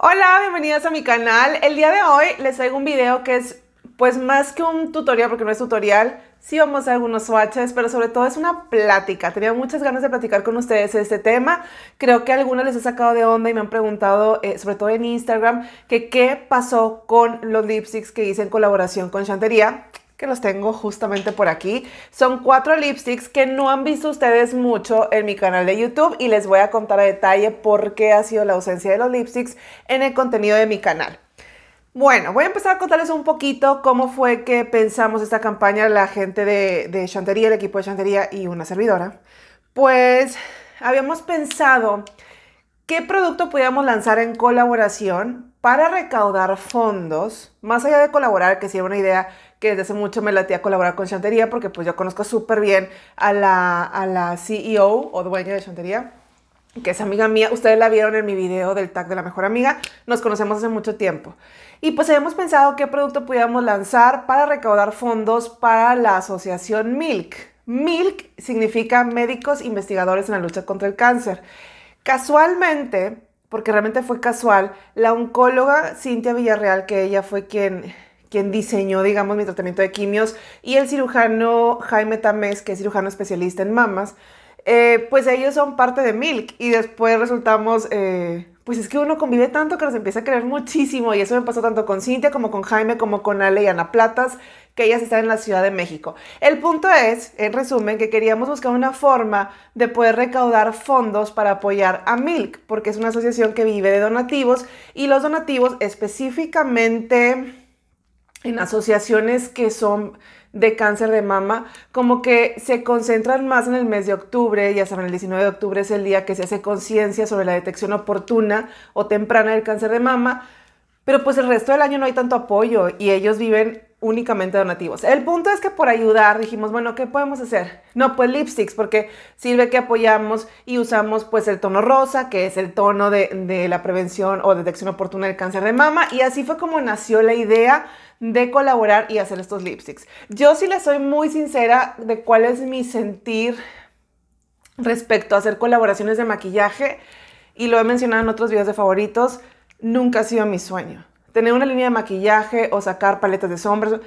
Hola, Bienvenidos a mi canal. El día de hoy les traigo un video que es pues más que un tutorial, porque no es tutorial, sí vamos a algunos swatches, pero sobre todo es una plática. Tenía muchas ganas de platicar con ustedes este tema. Creo que algunos les he sacado de onda y me han preguntado, eh, sobre todo en Instagram, que qué pasó con los lipsticks que hice en colaboración con Chantería que los tengo justamente por aquí. Son cuatro lipsticks que no han visto ustedes mucho en mi canal de YouTube y les voy a contar a detalle por qué ha sido la ausencia de los lipsticks en el contenido de mi canal. Bueno, voy a empezar a contarles un poquito cómo fue que pensamos esta campaña la gente de, Chantería, el equipo de Chantería y una servidora. Pues habíamos pensado qué producto podíamos lanzar en colaboración para recaudar fondos, más allá de colaborar, que si era una idea que desde hace mucho me latía colaborar con Chantería, porque pues yo conozco súper bien a la, a la CEO o dueña de Chantería, que es amiga mía. Ustedes la vieron en mi video del tag de la mejor amiga. Nos conocemos hace mucho tiempo. Y pues habíamos pensado qué producto pudiéramos lanzar para recaudar fondos para la asociación Milk. Milk significa médicos investigadores en la lucha contra el cáncer. Casualmente, porque realmente fue casual, la oncóloga Cintia Villarreal, que ella fue quien quien diseñó, digamos, mi tratamiento de quimios, y el cirujano Jaime Tamés, que es cirujano especialista en mamas, eh, pues ellos son parte de Milk y después resultamos, eh, pues es que uno convive tanto que los empieza a querer muchísimo y eso me pasó tanto con Cintia como con Jaime, como con Ale y Ana Platas, que ellas están en la Ciudad de México. El punto es, en resumen, que queríamos buscar una forma de poder recaudar fondos para apoyar a Milk, porque es una asociación que vive de donativos y los donativos específicamente en asociaciones que son de cáncer de mama, como que se concentran más en el mes de octubre, ya saben, el 19 de octubre es el día que se hace conciencia sobre la detección oportuna o temprana del cáncer de mama, pero pues el resto del año no hay tanto apoyo y ellos viven únicamente donativos. El punto es que por ayudar dijimos, bueno, ¿qué podemos hacer? No, pues lipsticks, porque sirve que apoyamos y usamos pues el tono rosa, que es el tono de, de la prevención o detección oportuna del cáncer de mama, y así fue como nació la idea de colaborar y hacer estos lipsticks. Yo sí les soy muy sincera de cuál es mi sentir respecto a hacer colaboraciones de maquillaje y lo he mencionado en otros videos de favoritos, nunca ha sido mi sueño. Tener una línea de maquillaje o sacar paletas de sombras,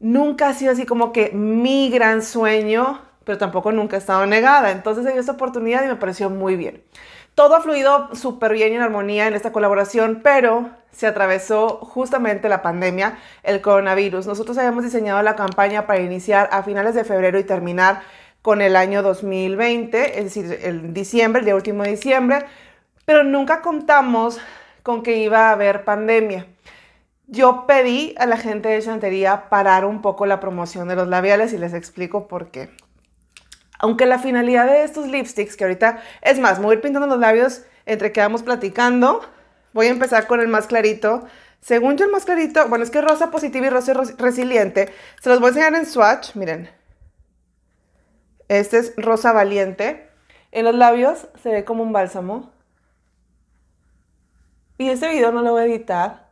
nunca ha sido así como que mi gran sueño, pero tampoco nunca he estado negada. Entonces en esta oportunidad y me pareció muy bien. Todo ha fluido súper bien y en armonía en esta colaboración, pero se atravesó justamente la pandemia, el coronavirus. Nosotros habíamos diseñado la campaña para iniciar a finales de febrero y terminar con el año 2020, es decir, el diciembre, el día último de diciembre, pero nunca contamos con que iba a haber pandemia. Yo pedí a la gente de Chantería parar un poco la promoción de los labiales y les explico por qué. Aunque la finalidad de estos lipsticks, que ahorita, es más, me voy a ir pintando los labios entre que vamos platicando, voy a empezar con el más clarito. Según yo el más clarito, bueno, es que rosa positiva y rosa resiliente. Se los voy a enseñar en swatch, miren. Este es rosa valiente. En los labios se ve como un bálsamo. Y este video no lo voy a editar.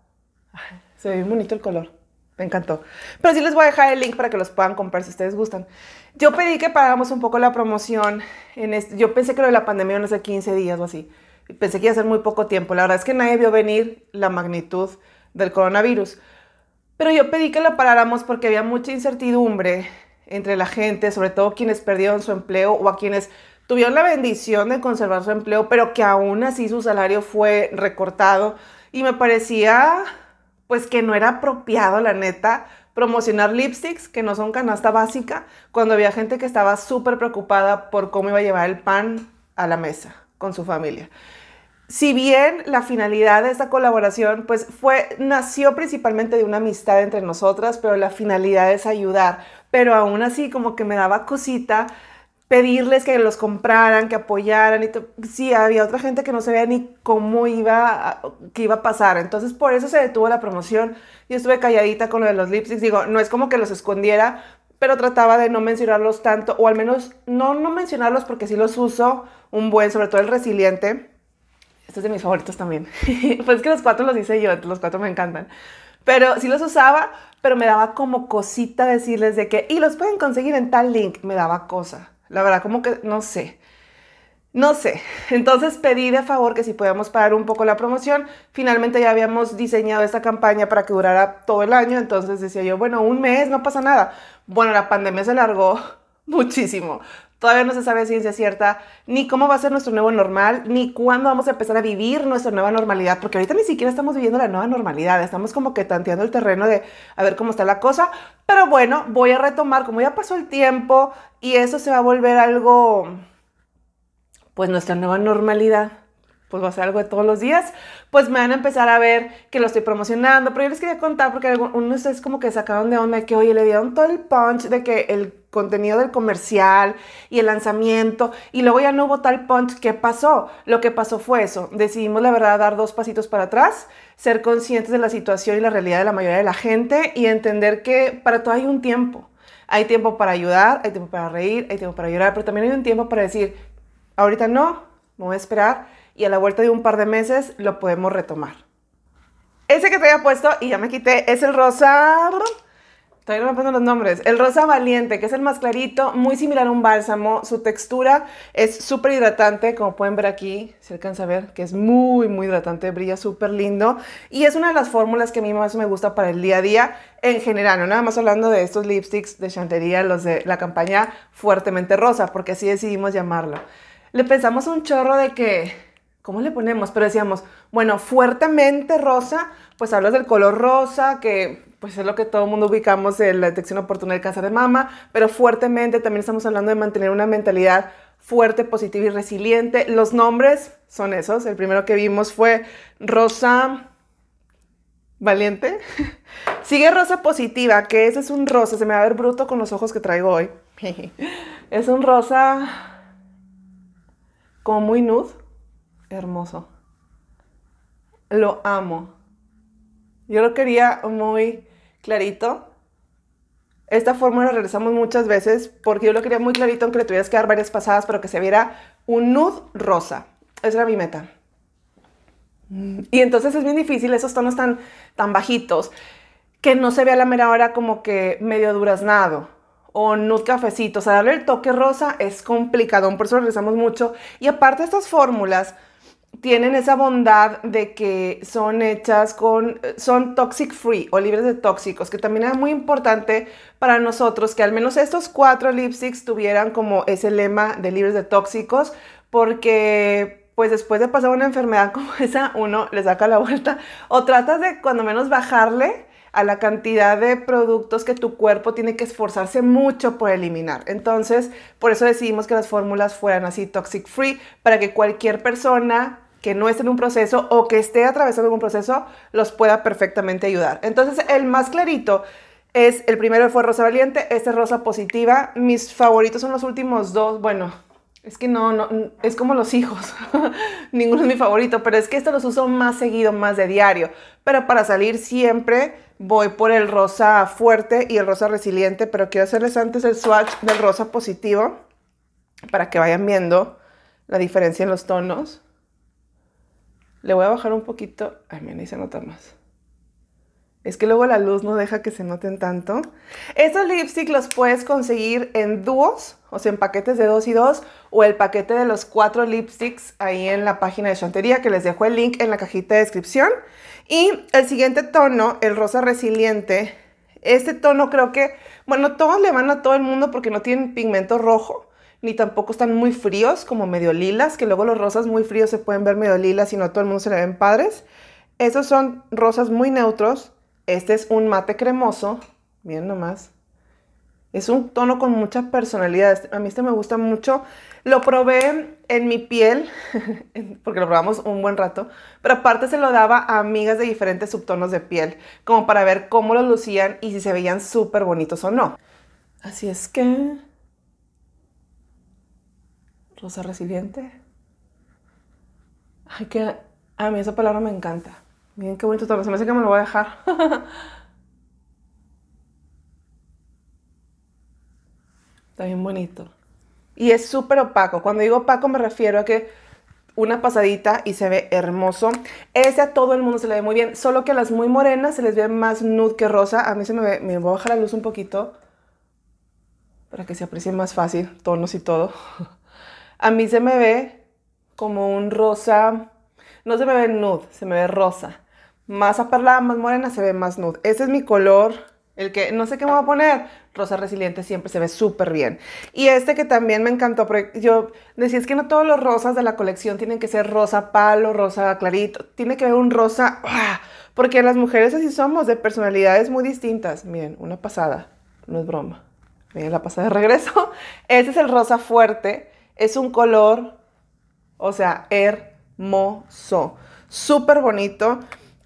se ve bien bonito el color me encantó. Pero sí les voy a dejar el link para que los puedan comprar si ustedes gustan. Yo pedí que paráramos un poco la promoción. Este, yo pensé que lo de la pandemia no a ser 15 días o así. Pensé que iba a ser muy poco tiempo. La verdad es que nadie vio venir la magnitud del coronavirus. Pero yo pedí que la paráramos porque había mucha incertidumbre entre la gente, sobre todo quienes perdieron su empleo o a quienes tuvieron la bendición de conservar su empleo, pero que aún así su salario fue recortado. Y me parecía pues que no era apropiado, la neta, promocionar lipsticks que no son canasta básica, cuando había gente que estaba súper preocupada por cómo iba a llevar el pan a la mesa con su familia. Si bien la finalidad de esta colaboración pues fue nació principalmente de una amistad entre nosotras, pero la finalidad es ayudar, pero aún así como que me daba cosita pedirles que los compraran, que apoyaran. Y sí, había otra gente que no sabía ni cómo iba, a, qué iba a pasar. Entonces, por eso se detuvo la promoción. Yo estuve calladita con lo de los lipsticks. Digo, no es como que los escondiera, pero trataba de no mencionarlos tanto, o al menos no, no mencionarlos porque sí los uso un buen, sobre todo el resiliente. Este es de mis favoritos también. pues es que los cuatro los hice yo, los cuatro me encantan. Pero sí los usaba, pero me daba como cosita decirles de que, y los pueden conseguir en tal link, me daba cosa. La verdad, como que no sé. No sé. Entonces pedí de favor que si podíamos parar un poco la promoción. Finalmente ya habíamos diseñado esta campaña para que durara todo el año. Entonces decía yo, bueno, un mes, no pasa nada. Bueno, la pandemia se largó muchísimo. Todavía no se sabe ciencia cierta ni cómo va a ser nuestro nuevo normal, ni cuándo vamos a empezar a vivir nuestra nueva normalidad, porque ahorita ni siquiera estamos viviendo la nueva normalidad, estamos como que tanteando el terreno de a ver cómo está la cosa, pero bueno, voy a retomar, como ya pasó el tiempo y eso se va a volver algo, pues nuestra nueva normalidad pues va a ser algo de todos los días, pues me van a empezar a ver que lo estoy promocionando. Pero yo les quería contar porque algunos de ustedes como que sacaron de onda que, hoy le dieron todo el punch de que el contenido del comercial y el lanzamiento y luego ya no hubo tal punch. ¿Qué pasó? Lo que pasó fue eso. Decidimos, la verdad, dar dos pasitos para atrás, ser conscientes de la situación y la realidad de la mayoría de la gente y entender que para todo hay un tiempo. Hay tiempo para ayudar, hay tiempo para reír, hay tiempo para llorar, pero también hay un tiempo para decir, ahorita no, me voy a esperar y a la vuelta de un par de meses lo podemos retomar. Ese que te había puesto y ya me quité es el rosa Todavía no me los nombres. El rosa valiente, que es el más clarito, muy similar a un bálsamo. Su textura es súper hidratante, como pueden ver aquí, Si alcanza a ver, que es muy, muy hidratante, brilla súper lindo. Y es una de las fórmulas que a mí más me gusta para el día a día en general, no nada más hablando de estos lipsticks de chantería, los de la campaña Fuertemente Rosa, porque así decidimos llamarlo. Le pensamos un chorro de que, ¿cómo le ponemos? Pero decíamos, bueno, fuertemente rosa, pues hablas del color rosa, que pues es lo que todo el mundo ubicamos en la detección oportuna del cáncer de mama, pero fuertemente también estamos hablando de mantener una mentalidad fuerte, positiva y resiliente. Los nombres son esos. El primero que vimos fue Rosa Valiente. Sigue Rosa Positiva, que ese es un rosa. Se me va a ver bruto con los ojos que traigo hoy. Es un rosa como muy nude. Hermoso. Lo amo. Yo lo quería muy clarito. Esta fórmula la regresamos muchas veces porque yo lo quería muy clarito, aunque le tuvieras que dar varias pasadas, pero que se viera un nude rosa. Esa era mi meta. Y entonces es bien difícil esos tonos tan, tan bajitos, que no se vea la mera hora como que medio duraznado o nude cafecito. O sea, darle el toque rosa es complicado, por eso realizamos mucho. Y aparte estas fórmulas tienen esa bondad de que son hechas con, son toxic free o libres de tóxicos, que también era muy importante para nosotros que al menos estos cuatro lipsticks tuvieran como ese lema de libres de tóxicos, porque pues después de pasar una enfermedad como esa, uno le saca la vuelta o tratas de cuando menos bajarle a la cantidad de productos que tu cuerpo tiene que esforzarse mucho por eliminar. Entonces, por eso decidimos que las fórmulas fueran así toxic free, para que cualquier persona que no esté en un proceso o que esté atravesando un proceso, los pueda perfectamente ayudar. Entonces, el más clarito es, el primero fue rosa valiente, este es rosa positiva. Mis favoritos son los últimos dos, bueno, es que no, no, es como los hijos. Ninguno es mi favorito, pero es que estos los uso más seguido, más de diario. Pero para salir siempre voy por el rosa fuerte y el rosa resiliente, pero quiero hacerles antes el swatch del rosa positivo para que vayan viendo la diferencia en los tonos. Le voy a bajar un poquito. Ay, mira, se nota más. Es que luego la luz no deja que se noten tanto. Estos lipsticks los puedes conseguir en dúos, o sea, en paquetes de dos y dos, o el paquete de los cuatro lipsticks ahí en la página de Chantería, que les dejo el link en la cajita de descripción. Y el siguiente tono, el rosa resiliente. Este tono creo que, bueno, todos le van a todo el mundo porque no tienen pigmento rojo ni tampoco están muy fríos, como medio lilas, que luego los rosas muy fríos se pueden ver medio lilas y no a todo el mundo se le ven padres. Esos son rosas muy neutros. Este es un mate cremoso. Miren nomás. Es un tono con mucha personalidad. Este, a mí este me gusta mucho. Lo probé en mi piel, porque lo probamos un buen rato, pero aparte se lo daba a amigas de diferentes subtonos de piel, como para ver cómo los lucían y si se veían súper bonitos o no. Así es que Rosa resiliente. Ay, que a mí esa palabra me encanta. Miren qué bonito todo. Se me hace que me lo voy a dejar. Está bien bonito. Y es súper opaco. Cuando digo opaco me refiero a que una pasadita y se ve hermoso. Ese a todo el mundo se le ve muy bien, solo que a las muy morenas se les ve más nude que rosa. A mí se me ve, me voy a bajar la luz un poquito para que se aprecie más fácil, tonos y todo. A mí se me ve como un rosa, no se me ve nude, se me ve rosa. Más aperlada, más morena, se ve más nude. Ese es mi color, el que no sé qué me voy a poner. Rosa resiliente siempre se ve súper bien. Y este que también me encantó, porque yo decía, es que no todos los rosas de la colección tienen que ser rosa palo, rosa clarito. Tiene que haber un rosa, porque las mujeres así somos, de personalidades muy distintas. Miren, una pasada, no es broma. Miren la pasada de regreso. Ese es el rosa fuerte es un color, o sea, hermoso. Súper bonito.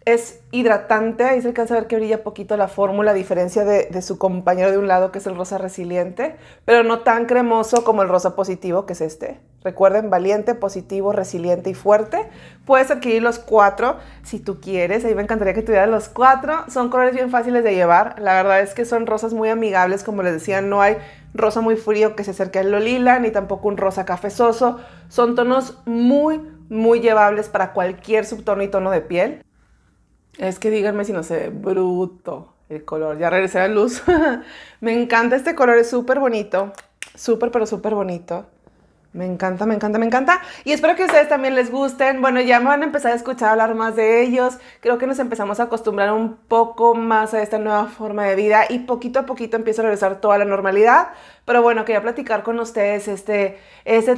Es hidratante. Ahí se alcanza a ver que brilla poquito la fórmula, a diferencia de, su compañero de un lado, que es el rosa resiliente, pero no tan cremoso como el rosa positivo, que es este. Recuerden, valiente, positivo, resiliente y fuerte. Puedes adquirir los cuatro si tú quieres. Ahí me encantaría que tuvieras los cuatro. Son colores bien fáciles de llevar. La verdad es que son rosas muy amigables. Como les decía, no hay rosa muy frío que se acerque al lolila, ni tampoco un rosa cafezoso. Son tonos muy, muy llevables para cualquier subtono y tono de piel. Es que díganme si no se bruto el color. Ya regresé a la luz. Me encanta este color, es súper bonito. Súper, pero súper bonito. Me encanta, me encanta, me encanta. Y espero que a ustedes también les gusten. Bueno, ya me van a empezar a escuchar hablar más de ellos. Creo que nos empezamos a acostumbrar un poco más a esta nueva forma de vida y poquito a poquito empiezo a regresar toda la normalidad. Pero bueno, quería platicar con ustedes este,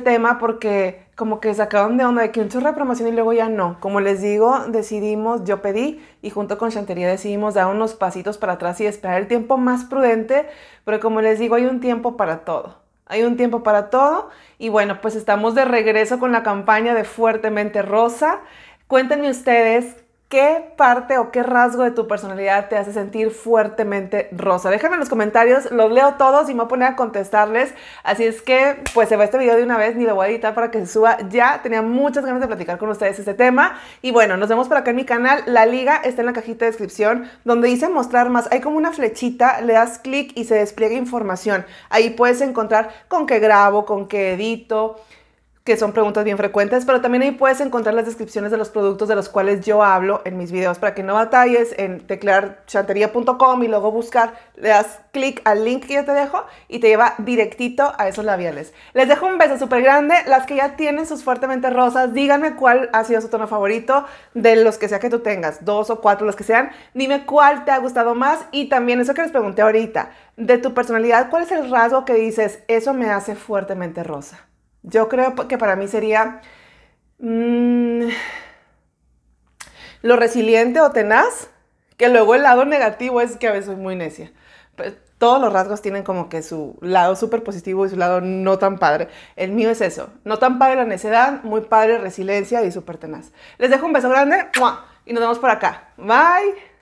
tema porque como que sacaron de onda de que un chorro de promoción y luego ya no. Como les digo, decidimos, yo pedí y junto con Chantería decidimos dar unos pasitos para atrás y esperar el tiempo más prudente. Pero como les digo, hay un tiempo para todo. Hay un tiempo para todo. Y bueno, pues estamos de regreso con la campaña de Fuertemente Rosa. Cuéntenme ustedes ¿Qué parte o qué rasgo de tu personalidad te hace sentir fuertemente rosa? Déjame en los comentarios, los leo todos y me voy a poner a contestarles. Así es que, pues se va este video de una vez, ni lo voy a editar para que se suba ya. Tenía muchas ganas de platicar con ustedes este tema. Y bueno, nos vemos por acá en mi canal. La liga está en la cajita de descripción donde dice mostrar más. Hay como una flechita, le das clic y se despliega información. Ahí puedes encontrar con qué grabo, con qué edito, que son preguntas bien frecuentes, pero también ahí puedes encontrar las descripciones de los productos de los cuales yo hablo en mis videos para que no batalles en teclear y luego buscar, le das clic al link que yo te dejo y te lleva directito a esos labiales. Les dejo un beso súper grande, las que ya tienen sus fuertemente rosas, díganme cuál ha sido su tono favorito de los que sea que tú tengas, dos o cuatro, los que sean, dime cuál te ha gustado más y también eso que les pregunté ahorita, de tu personalidad, ¿cuál es el rasgo que dices, eso me hace fuertemente rosa? Yo creo que para mí sería mm, lo resiliente o tenaz, que luego el lado negativo es que a veces soy muy necia. Pues, todos los rasgos tienen como que su lado súper positivo y su lado no tan padre. El mío es eso, no tan padre la necedad, muy padre resiliencia y súper tenaz. Les dejo un beso grande y nos vemos por acá. Bye.